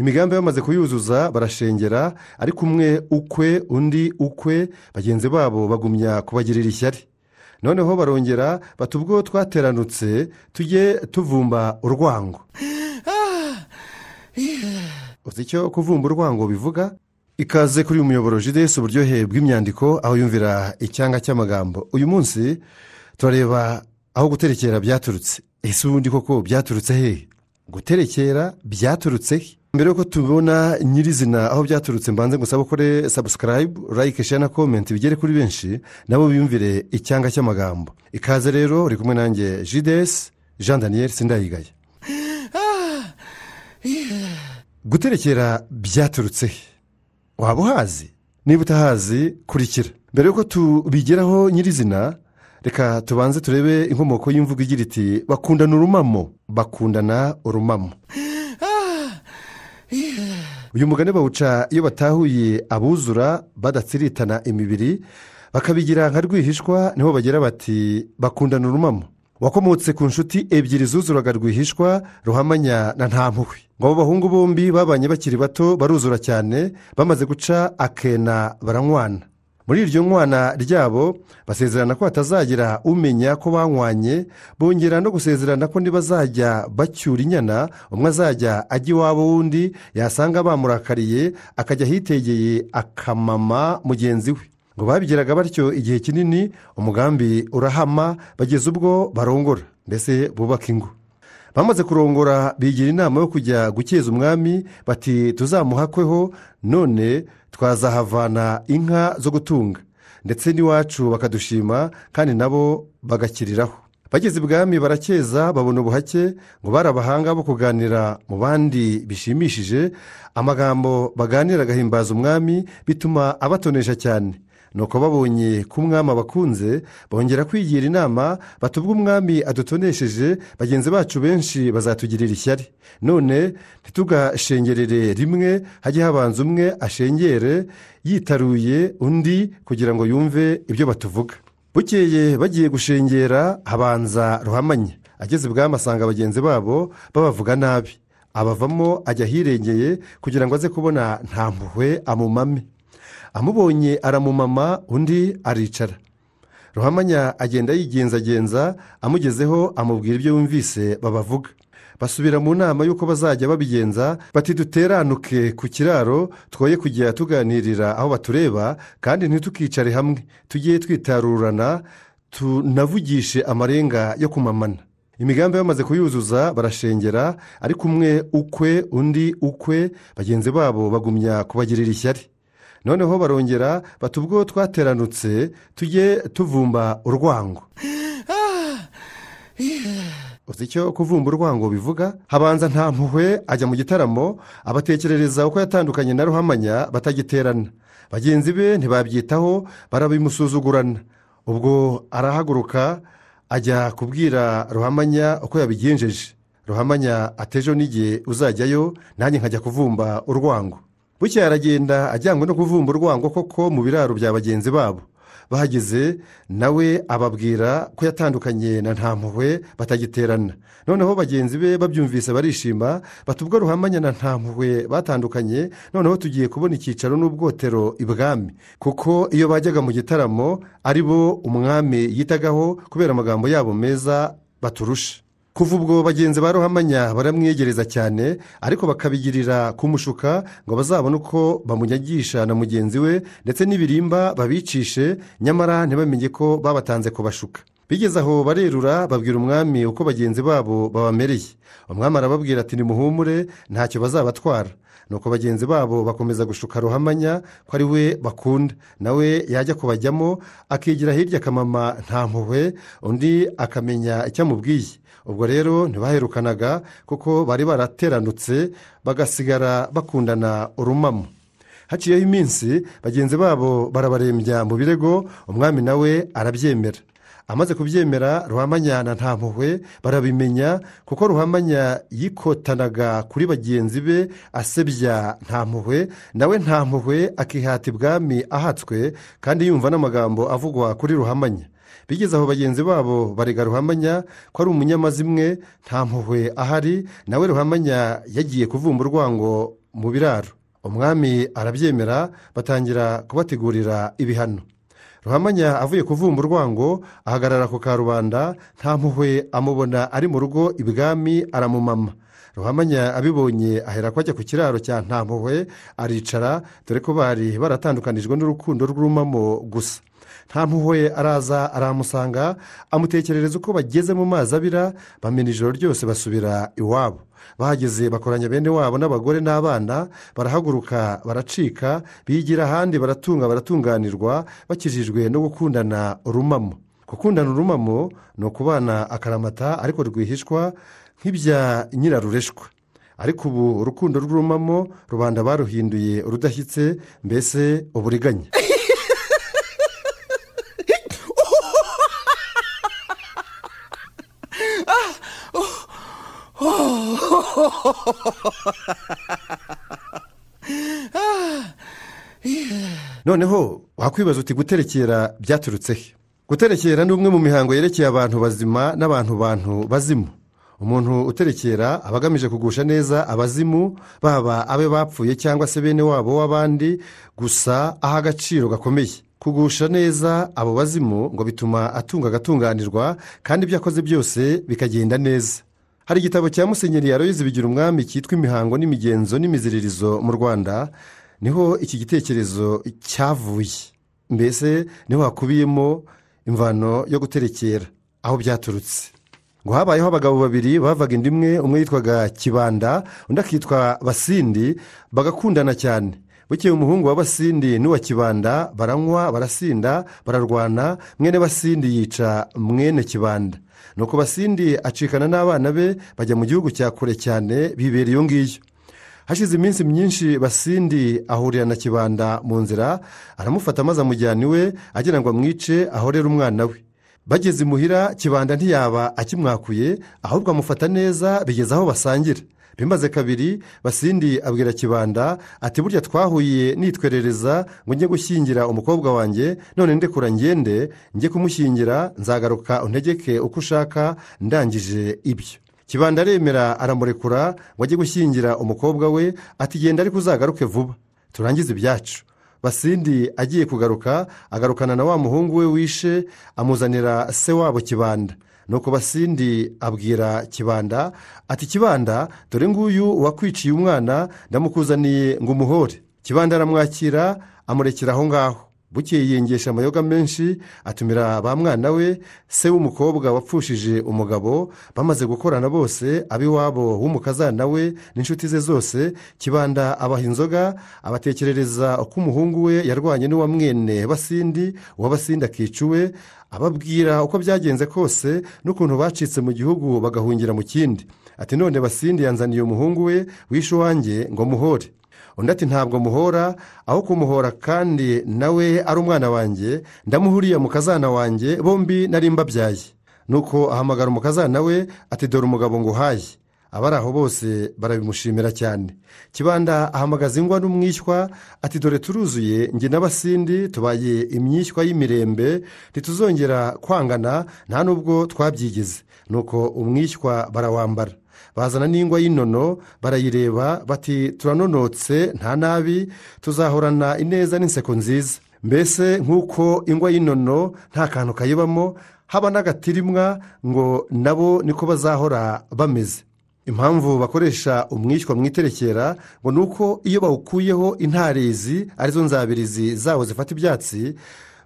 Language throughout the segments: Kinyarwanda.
imigambi bamaze kuyuzuza barashengera ariko umwe ukwe undi ukwe bagenzi babo bagumya kubagirira ishyari noneho barongera bati ubwo twateranutse tujye tuvumba urwango ah! uzi icyo kuvumba urwango bivuga ikaze kuri uyu muyoboro jidesi uburyohe bw'imyandiko aho yumvira icyanga cy'amagambo uyu munsi turareba aho guterekera byaturutse ese ubundi koko byaturutse hehe guterekera byaturutse he mbere yuko tubona nyirizina aho byaturutse mbanze gusa ukore sabusikarayibu layike share na komenti bigere kuri benshi nabo biyumvire icyanga cy'amagambo ikaze rero uri kumwe nanjye jidesi jean daniel sindayigaye guterekera byaturutse he waba uhazi niba utahazi kurikira mbere yuko tubigeraho nyirizina reka tubanze turebe inkomoko y'imvugo igira iti bakundana urumamo bakundana urumamo uyu mugani bawuca iyo batahuye abuzura badatsiritana imibiri bakabigira nka rwihishwa niho bagira bati bakundana urumamo wakomotse ku nshuti ebyiri zuzuraga rwihishwa ruhamanya na ntampuhwe ngo abo bahungu bombi babanye bakiri bato baruzura cyane bamaze guca akena baranywana muri iryo nkwana ryabo basezerana ko hatazagira umenya ko banywanye bongera no gusezerana ko ntibazajya bacyura inyana umwe azajya ajya iwabo wundi yasanga bamurakariye akajya ahitegeye akamama mugenzi we ngo babigeraga batyo igihe kinini umugambi urahama bageze ubwo barongora mbese bubaka ingo bamaze kurongora bigira inama yo kujya gukeza umwami bati tuzamuhakweho none twazahavana inka zo gutunga ndetse n'iwacu bakadushima kandi nabo bagakiriraho bageze ibwami barakeza babona ubuhake ngo bari abahanga bo kuganira mu bandi bishimishije amagambo baganira agahimbaza umwami bituma abatonesha cyane nuko babonye ko umwami abakunze bongera kwigira inama batubwe umwami adutonesheje bagenzi bacu benshi bazatugirira ishyari none ntitugashengerere rimwe hajye habanza umwe ashengere yitaruye undi kugira ngo yumve ibyo batuvuga bukeye bagiye gushengera habanza ruhamanya ageze ubwami asanga bagenzi babo babavuga nabi abavamo ajya ahirengeye kugira ngo aze kubona nta mpuhwe amumame amubonye aramumama undi aricara ruhamanya agenda yigenzagenza amugezeho amubwira ibyo yumvise babavuga basubira mu nama y'uko bazajya babigenza bati duteranuke ku kiraro twoye kujya tuganirira aho batureba kandi ntitukicare hamwe tujye twitarurana tunavugishe amarenga yo kumamana imigambi bamaze kuyuzuza barashengera ariko umwe ukwe undi ukwe bagenzi babo bagumya kubagirira ishyari noneho barongera bati ubwo twateranutse tujye tuvumba urwango ah, uzi icyo kuvumba urwango bivuga habanza nta mpuhwe ajya mu gitaramo abatekerereza uko yatandukanye na ruhamanya batagiterana bagenzi be ntibabyitaho barabimusuzugurana ubwo arahaguruka ajya kubwira ruhamanya uko yabigenjeje ruhamanya atejo n'igihe uzajyayo nanjye nkajya kuvumba urwango bukeye aragenda ajyanywe no kuvumbura urwango koko mu biraro bya bagenzi babo bahageze nawe ababwira ko yatandukanye na nta mpuhwe batagiterana noneho bagenzi be babyumvise barishima batubwo ruhamanya na mpuhwe batandukanye noneho tugiye kubona icyicaro n'ubwotero ibwami kuko iyo bajyaga mu gitaramo ari bo umwami yitagaho kubera amagambo yabo meza baturusha kuva ubwo bagenzi ba ruhamanya baramwegereza cyane ariko bakabigirira kumushuka ngo bazabone uko bamunyagisha na mugenzi we ndetse n'ibirimba babicishe nyamara ntibamenye ko babatanze kubashuka bigeze aho barerura babwira umwami uko bagenzi babo babamereye umwami arababwira ati nimuhumure ntacyo bazabatwara nuko bagenzi babo bakomeza gushuka ruhamanya ko ari we bakunda nawe yajya kubajyamo akigira hirya akamama nta mpuhwe undi akamenya icyo amubwiye ubwo rero ntibaherukanaga kuko bari barateranutse bagasigara bakundana urumamo haciyeho iminsi bagenzi babo barabarembya mu birego umwami nawe arabyemera amaze kubyemera ruhamanyana nta mpuhwe barabimenya kuko ruhamanya yikotanaga kuri bagenzi be asebya nta mpuhwe nawe nta mpuhwe akihata ibwami ahatswe kandi yumva n'amagambo avugwa kuri ruhamanya bigeze aho bagenzi babo barega ruhamanya ko ari umunyamazimwe nta mpuhwe ahari nawe ruhamanya yagiye kuvumba urwango mu biraro umwami arabyemera batangira kubategurira ibihano ruhamanya avuye kuvumba urwango ahagarara ku karubanda nta mpuhwe amubona ari mu rugo ibwami aramumama ruhamanya abibonye aherako ajya ku kiraro cya ntampuhwe aricara dore ko bari baratandukanijwe n'urukundo rw'urumamo gusa ntampuhwe araza aramusanga amutekerereza uko bageze mu mazi abira bamena ijoro ryose basubira iwabo bahageze bakoranya bene wabo n'abagore n'abana barahaguruka baracika bigira ahandi baratunga baratunganirwa bakijijwe no gukundana urumamo gukundana urumamo ni ukubana akaramata ariko rwihishwa nk'ibya nyirarureshwa ariko ubu urukundo rw'urumamo rubanda baruhinduye urudashyitse mbese uburiganya noneho wakwibaza uti guterekera byaturutse he guterekera ni umwe mu mihango yerekeye abantu bazima n'abantu bantu bazima umuntu uterekera abagamije kugusha neza abazimu baba abe bapfuye cyangwa se bene wabo w'abandi gusa aha agaciro gakomeye kugusha neza abo bazimu ngo bituma atunga agatunganirwa kandi ibyo akoze byose bikagenda neza hari igitabo cya musenyeri Yaroyize bigira umwami cyitwa imihango n'imigenzo n'imiziririzo mu rwanda niho iki gitekerezo cyavuye mbese niho hakubiyemo imvano yo guterekera aho byaturutse ngo habayeho abagabo babiri bavaga inda imwe umwe yitwaga kibanda undi akitwa basindi bagakundana cyane bukeye umuhungu wa basindi n'uwa kibanda baranywa barasinda bararwana mwene basindi yica mwene kibanda nuko basindi acikana n'abana be bajya mu gihugu cya kure cyane bibera iyo ngiyo hashize iminsi myinshi basindi ahurira na kibanda mu nzira aramufata maze amujyana iwe agira ngo amwice ahorere umwana we bageze imuhira kibanda ntiyaba akimwakuye ahubwo amufata neza bigeze aho basangira bimaze kabiri basindi abwira kibanda ati burya twahuye nitwerereza ngo njye gushyingira umukobwa wanjye none ndekura ngende njye kumushyingira nzagaruka untegeke uko ushaka ndangije ibyo kibanda aremera aramurekura ngo ajye gushyingira umukobwa we ati genda ariko uzagaruke vuba turangize ibyacu basindi agiye kugaruka agarukana na wa muhungu we wishe amuzanira se wabo kibanda nuko basindi abwira kibanda ati kibanda dore nguyu wakwiciye umwana ndamukuzaniye ngo umuhore kibanda aramwakira amurekera aho ngaho bukeye yengesha amayoga menshi atumira ba mwana we se w'umukobwa wapfushije umugabo bamaze gukorana bose ab'iwabo w'umukazana we n'inshuti ze zose kibanda abaha inzoga abatekerereza uko umuhungu we yarwanye n’uwa mwene basindi uwabasindi akicuwe ababwira uko byagenze kose n'ukuntu bacitse mu gihugu bagahungira mu kindi ati none basindi yanzaniye umuhungu we wishe uwanjye ngo muhore undi ati ntabwo muhora aho kumuhora kandi nawe ari umwana wanjye ndamuhuriye mukazana wanjye bombi nari mbabyaye nuko ahamagara umukazana we ati dore umugabo nguhaye abari aho bose barabimushimira cyane kibanda ahamagaza ingwa n'umwishywa ati dore turuzuye njye n'abasindi tubaye imyishywa y'imirembe ntituzongera kwangana nta nubwo twabyigize nuko umwishywa barawambara bazana n'ingwa y'inono barayireba bati turanonotse nta nabi tuzahorana ineza n'inseko nziza mbese nk'uko ingwa y'inono nta kantu kayibamo haba n'agatirimwa ngo nabo niko bazahora bameze impamvu bakoresha umwishywa mu iterekera ngo ni uko iyo bawukuyeho intarezi arizo nzabirizi zawo zifata ibyatsi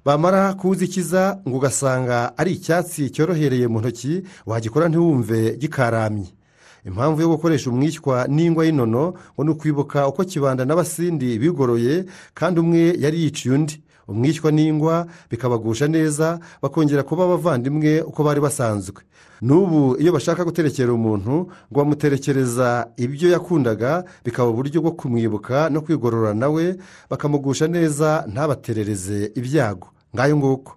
bamara kuwuzikiza ngo ugasanga ari icyatsi cyorohereye mu ntoki wagikora ntiwumve gikaramye impamvu yo gukoresha umwishywa n'ingwa y'inono ngo ni ukwibuka uko kibanda n'abasindi bigoroye kandi umwe yari yiciye undi umwishywa n'ingwa bikabagusha neza bakongera kuba abavandimwe uko bari basanzwe n'ubu iyo bashaka guterekera umuntu ngo bamuterekereza ibyo yakundaga bikaba uburyo bwo kumwibuka no kwigorora nawe bakamugusha neza ntabaterereze ibyago ngayo nguko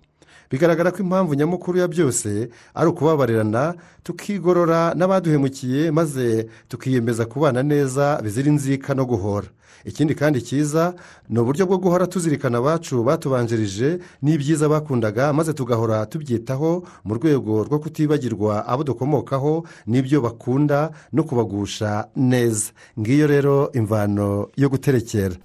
bigaragara ko impamvu nyamukuru ya byose ari ukubabarirana tukigorora n'abaduhemukiye maze tukiyemeza kubana neza bizira inzika no guhora ikindi kandi cyiza ni uburyo bwo guhora tuzirikana abacu batubanjirije n'ibyiza bakundaga maze tugahora tubyitaho mu rwego rwo kutibagirwa abo dukomokaho n'ibyo bakunda no kubagusha neza ngiyo rero imvano yo guterekera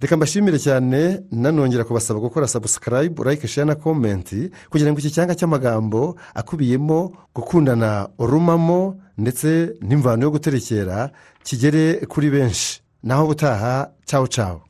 reka mbashimire cyane nanongera kubasaba gukora sabusikarayibu like share na komenti kugira ngo iki cyanga cy'amagambo akubiyemo gukundana urumamo ndetse n'imvano yo guterekera kigere kuri benshi naho ubutaha cyawu cyawu